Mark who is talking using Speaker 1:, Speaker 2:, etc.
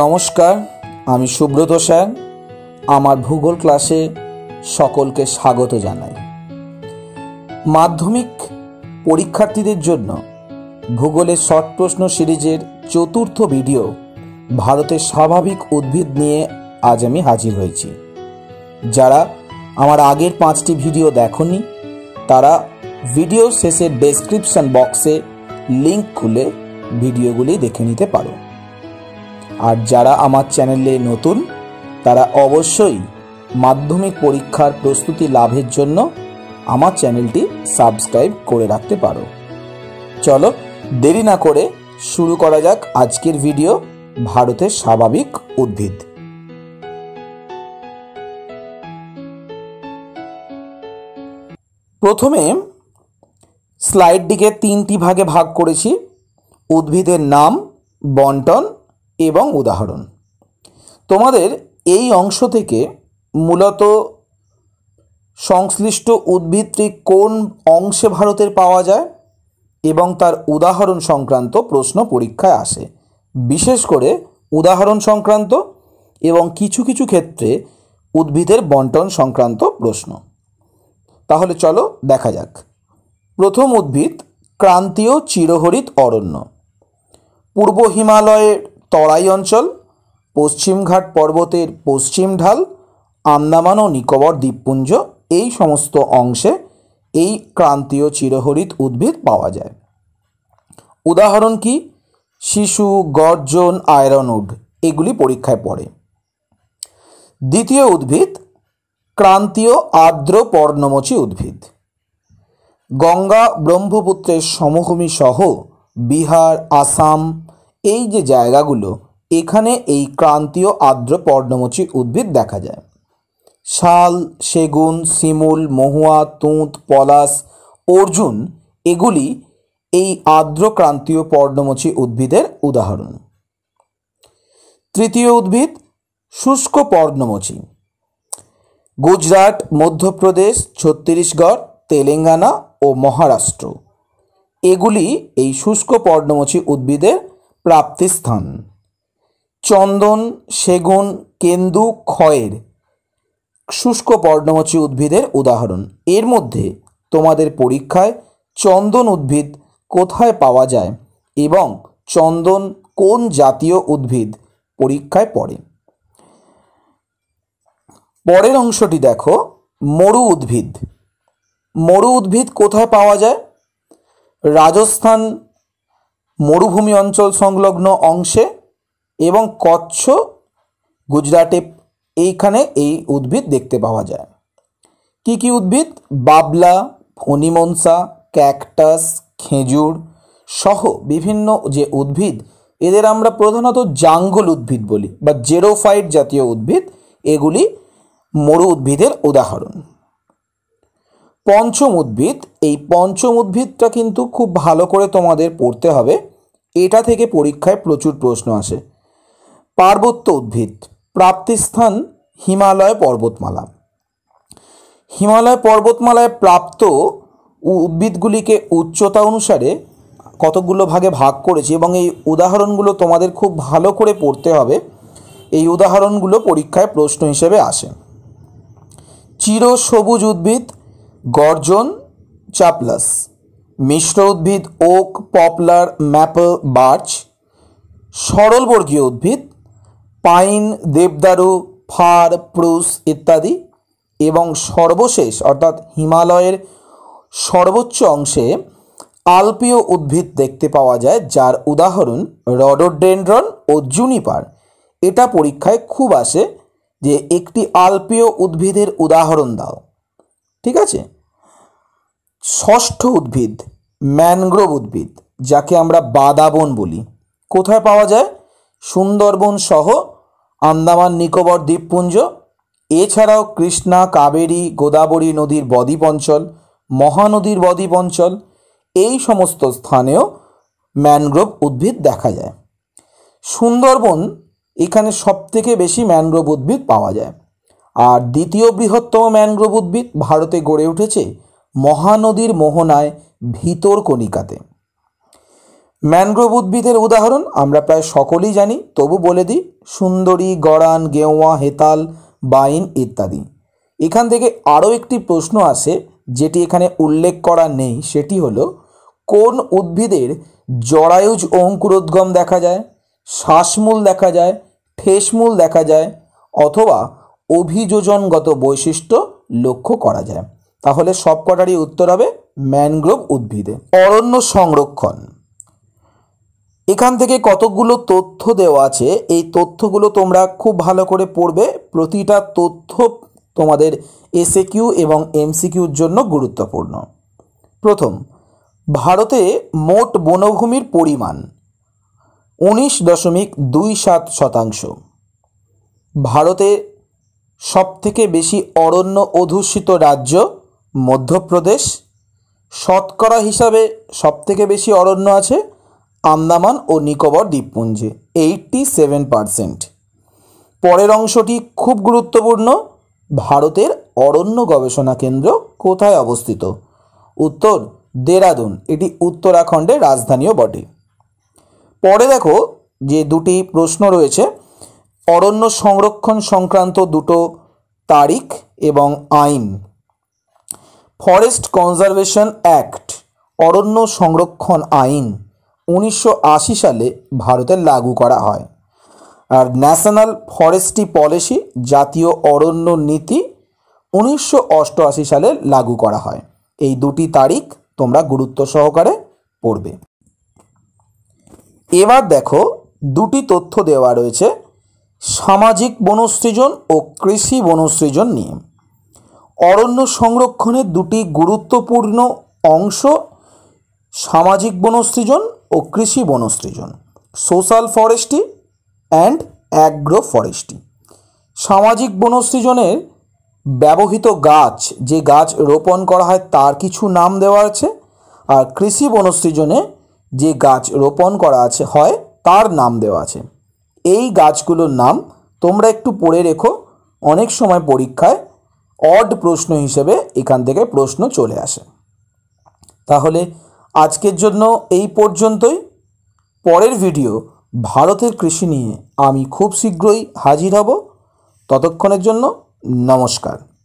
Speaker 1: নমস্কার আমি সুব্রত স্যার আমার ভূগোল ক্লাসে সকলকে স্বাগত জানাই মাধ্যমিক পরীক্ষার্থীদের জন্য ভূগোলের শর্ট প্রশ্ন সিরিজের চতুর্থ ভিডিও ভারতের স্বাভাবিক উদ্ভিদ নিয়ে আজ আমি হাজির হয়েছি যারা আমার আগের পাঁচটি ভিডিও দেখনি তারা ভিডিও শেষের ডেসক্রিপশন বক্সে লিঙ্ক খুলে ভিডিওগুলি দেখে নিতে পারো আর যারা আমার চ্যানেলে নতুন তারা অবশ্যই মাধ্যমিক পরীক্ষার প্রস্তুতি লাভের জন্য আমার চ্যানেলটি সাবস্ক্রাইব করে রাখতে পারো চলো দেরি না করে শুরু করা যাক আজকের ভিডিও ভারতের স্বাভাবিক উদ্ভিদ প্রথমে স্লাইডটিকে তিনটি ভাগে ভাগ করেছি উদ্ভিদের নাম বন্টন এবং উদাহরণ তোমাদের এই অংশ থেকে মূলত সংশ্লিষ্ট উদ্ভিদটি কোন অংশে ভারতের পাওয়া যায় এবং তার উদাহরণ সংক্রান্ত প্রশ্ন পরীক্ষায় আসে বিশেষ করে উদাহরণ সংক্রান্ত এবং কিছু কিছু ক্ষেত্রে উদ্ভিদের বন্টন সংক্রান্ত প্রশ্ন তাহলে চলো দেখা যাক প্রথম উদ্ভিদ ক্রান্তীয় চিরহরিত অরণ্য পূর্ব হিমালয়ের তরাই অঞ্চল পশ্চিমঘাট পর্বতের পশ্চিম ঢাল আন্দামান ও নিকোবর দ্বীপপুঞ্জ এই সমস্ত অংশে এই ক্রান্তীয় চিরহরিত উদ্ভিদ পাওয়া যায় উদাহরণ কি শিশু গর্জন আয়রনউড এগুলি পরীক্ষায় পড়ে দ্বিতীয় উদ্ভিদ ক্রান্তীয় আর্দ্র পর্ণমোচী উদ্ভিদ গঙ্গা ব্রহ্মপুত্রের সমভূমি সহ বিহার আসাম এই যে জায়গাগুলো এখানে এই ক্রান্তীয় আর্দ্র পর্ণমোচী উদ্ভিদ দেখা যায় শাল সেগুন শিমুল মহুয়া তুঁত পলাশ অর্জুন এগুলি এই আর্দ্র ক্রান্তীয় পর্ণমোচী উদ্ভিদের উদাহরণ তৃতীয় উদ্ভিদ শুষ্ক পর্ণমোচী গুজরাট মধ্যপ্রদেশ ছত্তিশগড় তেলেঙ্গানা ও মহারাষ্ট্র এগুলি এই শুষ্ক পর্ণমোচী উদ্ভিদের প্রাপ্তিস্থান চন্দন সেগুন কেন্দু ক্ষয়ের শুষ্ক পর্ণমোচী উদ্ভিদের উদাহরণ এর মধ্যে তোমাদের পরীক্ষায় চন্দন উদ্ভিদ কোথায় পাওয়া যায় এবং চন্দন কোন জাতীয় উদ্ভিদ পরীক্ষায় পড়ে পরের অংশটি দেখো মরু উদ্ভিদ মরু উদ্ভিদ কোথায় পাওয়া যায় রাজস্থান মরুভূমি অঞ্চল সংলগ্ন অংশে এবং কচ্ছ গুজরাটে এইখানে এই উদ্ভিদ দেখতে পাওয়া যায় কি কি উদ্ভিদ বাবলা ফণিমনসা ক্যাকটাস খেজুর সহ বিভিন্ন যে উদ্ভিদ এদের আমরা প্রধানত জাঙ্গল উদ্ভিদ বলি বা জেরোফাইট জাতীয় উদ্ভিদ এগুলি মরু উদ্ভিদের উদাহরণ পঞ্চম উদ্ভিদ এই পঞ্চম উদ্ভিদটা কিন্তু খুব ভালো করে তোমাদের পড়তে হবে এটা থেকে পরীক্ষায় প্রচুর প্রশ্ন আসে পার্বত্য উদ্ভিদ প্রাপ্তিস্থান হিমালয় পর্বতমালা হিমালয় পর্বতমালায় প্রাপ্ত উদ্ভিদগুলিকে উচ্চতা অনুসারে কতগুলো ভাগে ভাগ করেছি এবং এই উদাহরণগুলো তোমাদের খুব ভালো করে পড়তে হবে এই উদাহরণগুলো পরীক্ষায় প্রশ্ন হিসেবে আসে চিরসবুজ উদ্ভিদ গর্জন চাপলাস মিশ্র উদ্ভিদ ওক পপলার ম্যাপল বার্চ সরলবর্গীয় উদ্ভিদ পাইন দেবদারু ফার প্রুস ইত্যাদি এবং সর্বশেষ অর্থাৎ হিমালয়ের সর্বোচ্চ অংশে আলপীয় উদ্ভিদ দেখতে পাওয়া যায় যার উদাহরণ রডোডেন্ড্রন ও জুনিপার এটা পরীক্ষায় খুব আসে যে একটি আলপীয় উদ্ভিদের উদাহরণ দাও ঠিক আছে ষষ্ঠ উদ্ভিদ ম্যানগ্রোভ উদ্ভিদ যাকে আমরা বাদাবন বলি কোথায় পাওয়া যায় সুন্দরবন সহ আন্দামান নিকোবর দ্বীপপুঞ্জ এছাড়াও কৃষ্ণা কাবেরী গোদাবরী নদীর বদ্বীপ অঞ্চল মহানদীর বদ্বীপ অঞ্চল এই সমস্ত স্থানেও ম্যানগ্রোভ উদ্ভিদ দেখা যায় সুন্দরবন এখানে সবথেকে বেশি ম্যানগ্রোভ উদ্ভিদ পাওয়া যায় আর দ্বিতীয় বৃহত্তম ম্যানগ্রোভ উদ্ভিদ ভারতে গড়ে উঠেছে মহানদীর মোহনায় ভিতরকণিকাতে ম্যানগ্রোভ উদ্ভিদের উদাহরণ আমরা প্রায় সকলেই জানি তবু বলে দিই সুন্দরী গড়ান গেওয়া হেতাল বাইন ইত্যাদি এখান থেকে আরও একটি প্রশ্ন আসে যেটি এখানে উল্লেখ করা নেই সেটি হলো কোন উদ্ভিদের জরায়ুজ অঙ্কুরোদ্গম দেখা যায় শ্বাসমূল দেখা যায় ঠেসমূল দেখা যায় অথবা অভিযোজনগত বৈশিষ্ট্য লক্ষ্য করা যায় তাহলে সব কটারই উত্তর হবে ম্যানগ্রোভ উদ্ভিদে অরণ্য সংরক্ষণ এখান থেকে কতকগুলো তথ্য দেওয়া আছে এই তথ্যগুলো তোমরা খুব ভালো করে পড়বে প্রতিটা তথ্য তোমাদের এসএ কিউ এবং এমসিকিউর জন্য গুরুত্বপূর্ণ প্রথম ভারতে মোট বনভূমির পরিমাণ উনিশ দশমিক দুই সাত শতাংশ ভারতে সবথেকে বেশি অরণ্য অধ্যুষিত রাজ্য মধ্যপ্রদেশ শতকরা হিসাবে সবথেকে বেশি অরণ্য আছে আন্দামান ও নিকোবর দ্বীপপুঞ্জে এইটটি সেভেন পারসেন্ট পরের অংশটি খুব গুরুত্বপূর্ণ ভারতের অরণ্য গবেষণা কেন্দ্র কোথায় অবস্থিত উত্তর দেরাদুন এটি উত্তরাখণ্ডের রাজধানীও বটে পরে দেখো যে দুটি প্রশ্ন রয়েছে অরণ্য সংরক্ষণ সংক্রান্ত দুটো তারিখ এবং আইন ফরেস্ট কনজারভেশন অ্যাক্ট অরণ্য সংরক্ষণ আইন উনিশশো সালে ভারতে লাগু করা হয় আর ন্যাশনাল ফরেস্টি পলিসি জাতীয় অরণ্য নীতি উনিশশো সালে লাগু করা হয় এই দুটি তারিখ তোমরা গুরুত্ব সহকারে পড়বে এবার দেখো দুটি তথ্য দেওয়া রয়েছে সামাজিক বনসৃজন ও কৃষি বনসৃজন নিয়ে অরণ্য সংরক্ষণের দুটি গুরুত্বপূর্ণ অংশ সামাজিক বনসৃজন ও কৃষি বনসৃজন social forestry and agro forestry সামাজিক বনসৃজনের ব্যবহৃত গাছ যে গাছ রোপণ করা হয় তার কিছু নাম দেওয়া আছে আর কৃষি বনসৃজনে যে গাছ রোপণ করা আছে হয় তার নাম দেওয়া আছে এই গাছগুলোর নাম তোমরা একটু পড়ে রেখো অনেক সময় পরীক্ষায় অড প্রশ্ন হিসেবে এখান থেকে প্রশ্ন চলে আসে তাহলে আজকের জন্য এই পর্যন্তই পরের ভিডিও ভারতের কৃষি নিয়ে আমি খুব শীঘ্রই হাজির হব ততক্ষণের জন্য নমস্কার